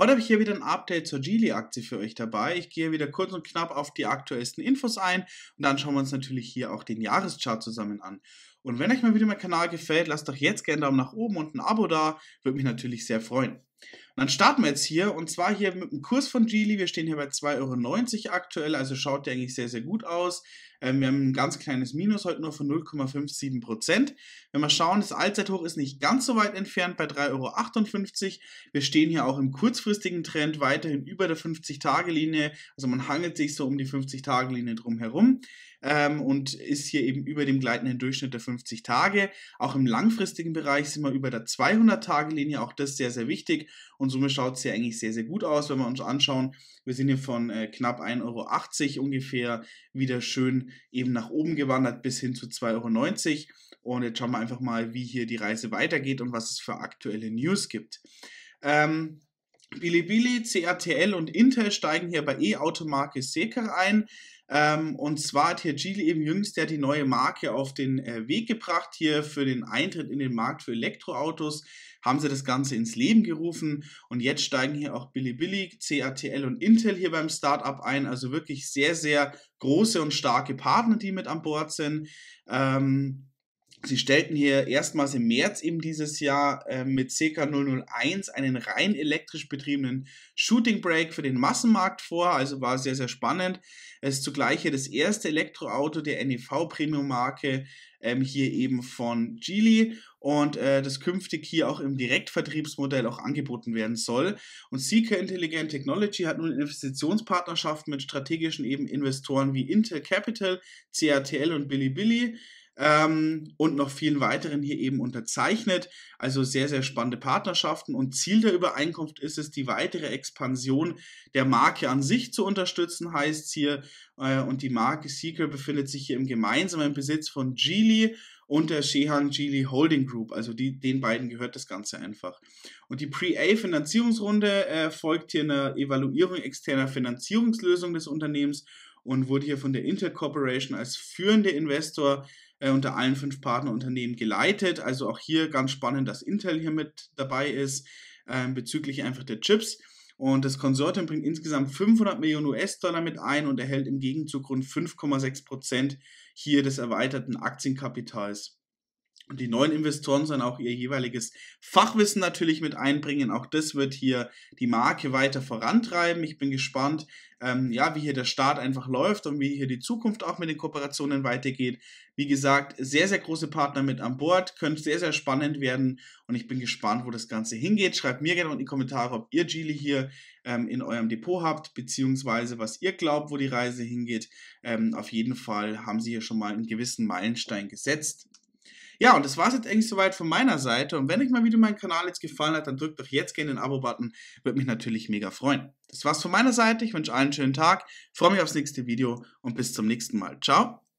Heute habe ich hier wieder ein Update zur Geely-Aktie für euch dabei. Ich gehe wieder kurz und knapp auf die aktuellsten Infos ein und dann schauen wir uns natürlich hier auch den Jahreschart zusammen an. Und wenn euch mal wieder mein Kanal gefällt, lasst doch jetzt gerne einen Daumen nach oben und ein Abo da, würde mich natürlich sehr freuen. Und dann starten wir jetzt hier und zwar hier mit dem Kurs von Geely. Wir stehen hier bei 2,90 Euro aktuell, also schaut der eigentlich sehr, sehr gut aus. Ähm, wir haben ein ganz kleines Minus heute nur von 0,57 Prozent. Wenn wir schauen, das Allzeithoch ist nicht ganz so weit entfernt bei 3,58 Euro. Wir stehen hier auch im kurzfristigen kurzfristigen Trend weiterhin über der 50-Tage-Linie. Also man hangelt sich so um die 50-Tage-Linie drum herum ähm, und ist hier eben über dem gleitenden Durchschnitt der 50 Tage. Auch im langfristigen Bereich sind wir über der 200-Tage-Linie, auch das sehr, sehr wichtig. Und somit schaut es hier eigentlich sehr, sehr gut aus, wenn wir uns anschauen. Wir sind hier von äh, knapp 1,80 Euro ungefähr wieder schön eben nach oben gewandert bis hin zu 2,90 Euro. Und jetzt schauen wir einfach mal, wie hier die Reise weitergeht und was es für aktuelle News gibt. Ähm, Bilibili, CATL und Intel steigen hier bei E-Automarke Seker ein. Ähm, und zwar hat hier Geely eben jüngst ja die neue Marke auf den äh, Weg gebracht. Hier für den Eintritt in den Markt für Elektroautos haben sie das Ganze ins Leben gerufen. Und jetzt steigen hier auch Bilibili, CATL und Intel hier beim Startup ein. Also wirklich sehr, sehr große und starke Partner, die mit an Bord sind. Ähm, Sie stellten hier erstmals im März eben dieses Jahr äh, mit CK001 einen rein elektrisch betriebenen Shooting Brake für den Massenmarkt vor, also war sehr, sehr spannend. Es ist zugleich hier das erste Elektroauto der NEV Premium Marke, ähm, hier eben von Geely und äh, das künftig hier auch im Direktvertriebsmodell auch angeboten werden soll. Und Seeker Intelligent Technology hat nun Investitionspartnerschaften mit strategischen eben Investoren wie Intel Capital, CATL und Bilibili ähm, und noch vielen weiteren hier eben unterzeichnet. Also sehr, sehr spannende Partnerschaften und Ziel der Übereinkunft ist es, die weitere Expansion der Marke an sich zu unterstützen, heißt es hier. Äh, und die Marke Seeker befindet sich hier im gemeinsamen Besitz von Geely und der Shehan Geely Holding Group. Also die, den beiden gehört das Ganze einfach. Und die Pre-A-Finanzierungsrunde äh, folgt hier einer Evaluierung externer Finanzierungslösung des Unternehmens und wurde hier von der Intel Corporation als führender Investor äh, unter allen fünf Partnerunternehmen geleitet. Also auch hier ganz spannend, dass Intel hier mit dabei ist äh, bezüglich einfach der Chips. Und das Konsortium bringt insgesamt 500 Millionen US-Dollar mit ein und erhält im Gegenzug rund 5,6 Prozent hier des erweiterten Aktienkapitals. Und die neuen Investoren sollen auch ihr jeweiliges Fachwissen natürlich mit einbringen. Auch das wird hier die Marke weiter vorantreiben. Ich bin gespannt, ähm, ja, wie hier der Start einfach läuft und wie hier die Zukunft auch mit den Kooperationen weitergeht. Wie gesagt, sehr, sehr große Partner mit an Bord, könnte sehr, sehr spannend werden und ich bin gespannt, wo das Ganze hingeht. Schreibt mir gerne in die Kommentare, ob ihr Geely hier ähm, in eurem Depot habt, beziehungsweise was ihr glaubt, wo die Reise hingeht. Ähm, auf jeden Fall haben sie hier schon mal einen gewissen Meilenstein gesetzt. Ja, und das war es jetzt eigentlich soweit von meiner Seite. Und wenn euch mal wieder mein Kanal jetzt gefallen hat, dann drückt doch jetzt gerne den Abo-Button. Würde mich natürlich mega freuen. Das war's von meiner Seite. Ich wünsche allen einen schönen Tag, freue mich aufs nächste Video und bis zum nächsten Mal. Ciao.